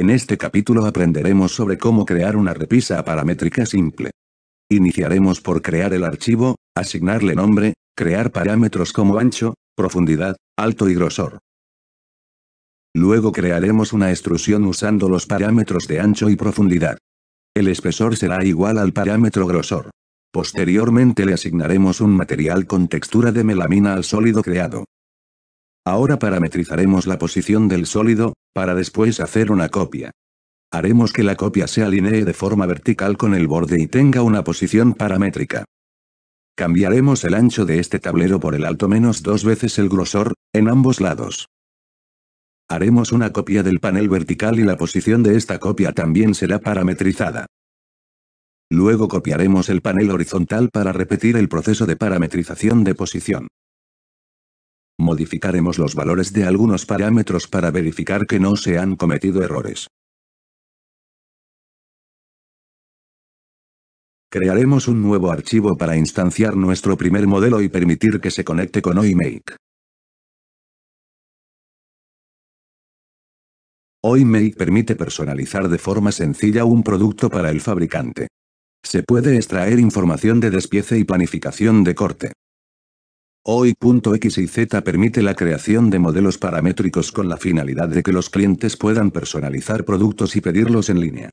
En este capítulo aprenderemos sobre cómo crear una repisa paramétrica simple. Iniciaremos por crear el archivo, asignarle nombre, crear parámetros como ancho, profundidad, alto y grosor. Luego crearemos una extrusión usando los parámetros de ancho y profundidad. El espesor será igual al parámetro grosor. Posteriormente le asignaremos un material con textura de melamina al sólido creado. Ahora parametrizaremos la posición del sólido, para después hacer una copia. Haremos que la copia se alinee de forma vertical con el borde y tenga una posición paramétrica. Cambiaremos el ancho de este tablero por el alto menos dos veces el grosor, en ambos lados. Haremos una copia del panel vertical y la posición de esta copia también será parametrizada. Luego copiaremos el panel horizontal para repetir el proceso de parametrización de posición modificaremos los valores de algunos parámetros para verificar que no se han cometido errores. Crearemos un nuevo archivo para instanciar nuestro primer modelo y permitir que se conecte con OIMake. OIMake permite personalizar de forma sencilla un producto para el fabricante. Se puede extraer información de despiece y planificación de corte. OI.X y Z permite la creación de modelos paramétricos con la finalidad de que los clientes puedan personalizar productos y pedirlos en línea.